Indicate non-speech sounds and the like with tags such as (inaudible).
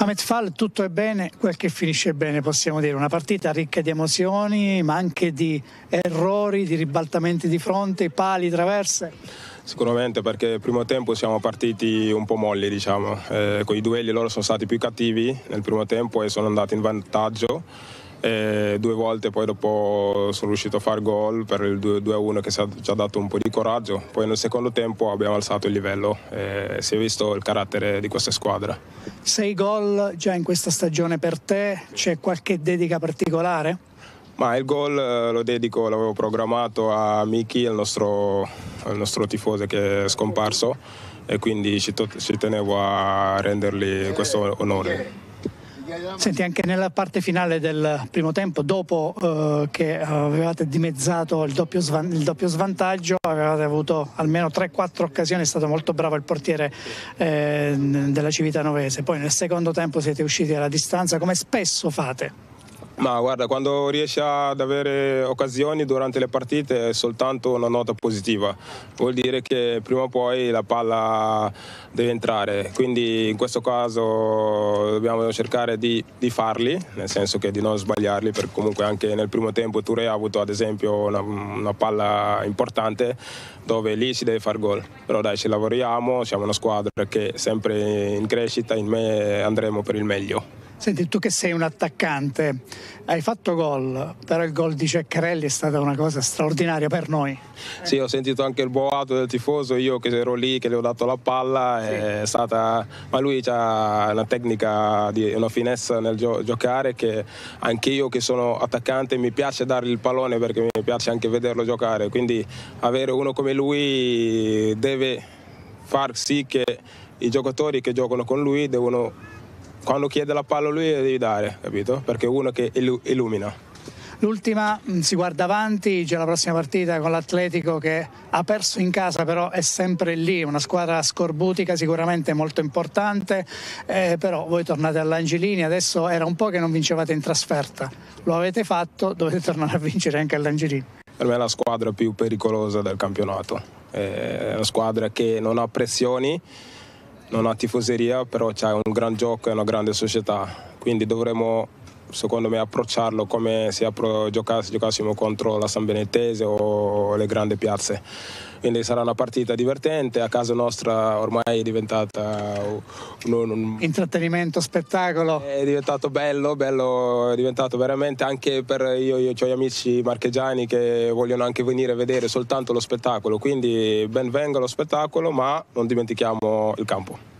A Metfal tutto è bene, quel che finisce bene possiamo dire, una partita ricca di emozioni ma anche di errori, di ribaltamenti di fronte, pali, traverse. Sicuramente perché nel primo tempo siamo partiti un po' molli, diciamo, eh, con i duelli loro sono stati più cattivi nel primo tempo e sono andati in vantaggio e due volte poi dopo sono riuscito a fare gol per il 2-1 che ci ha dato un po' di coraggio, poi nel secondo tempo abbiamo alzato il livello e si è visto il carattere di questa squadra. Sei gol già in questa stagione per te, c'è qualche dedica particolare? Ma il gol eh, lo dedico, l'avevo programmato a Miki, il nostro, il nostro tifoso che è scomparso e quindi ci, ci tenevo a rendergli questo onore. Senti, anche nella parte finale del primo tempo, dopo eh, che avevate dimezzato il doppio, svan- il doppio, svantaggio, avevate avuto almeno 3-4 occasioni, è stato molto bravo il portiere eh, della Civitanovese. Poi nel secondo tempo siete usciti alla distanza, come spesso fate. Ma guarda, quando riesci ad avere occasioni durante le partite è soltanto una nota positiva, vuol dire che prima o poi la palla deve entrare, quindi in questo caso dobbiamo cercare di, di farli, nel senso che di non sbagliarli, perché comunque anche nel primo tempo Touré ha avuto ad esempio una, una palla importante dove lì si deve fare gol, però dai ci lavoriamo, siamo una squadra che sempre in crescita, in me andremo per il meglio. Senti, tu che sei un attaccante, hai fatto gol, però il gol di Ceccarelli è stata una cosa straordinaria per noi. Sì, ho sentito anche il boato del tifoso, io che ero lì, che le ho dato la palla, sì. è stata... ma lui ha una tecnica, di, una finezza nel gio- giocare che anche io che sono attaccante mi piace dargli il pallone perché mi piace anche vederlo giocare, quindi avere uno come lui deve far sì che i giocatori che giocano con lui devono quando chiede la palla lui la devi dare, capito? Perché è uno che illumina. L'ultima mm, si guarda avanti, c'è la prossima partita con l'Atletico che ha perso in casa, però è sempre lì, una squadra scorbutica sicuramente molto importante, eh, però voi tornate all'Angelini, adesso era un po' che non vincevate in trasferta, lo avete fatto, (laughs) dovete tornare a vincere anche all'Angelini. Per me è la squadra più pericolosa del campionato, eh, è una squadra che non ha pressioni non ha tifoseria, però c'è un gran gioco e una grande società, quindi dovremo secondo me approcciarlo come se giocassimo contro la San Benettese o le grandi piazze. Quindi sarà una partita divertente, a casa nostra ormai è diventata un, un intrattenimento, spettacolo. È diventato bello, bello, è diventato veramente anche per io, io ho cioè gli amici marchegiani che vogliono anche venire a vedere soltanto lo spettacolo, quindi ben venga lo spettacolo, ma non dimentichiamo il campo.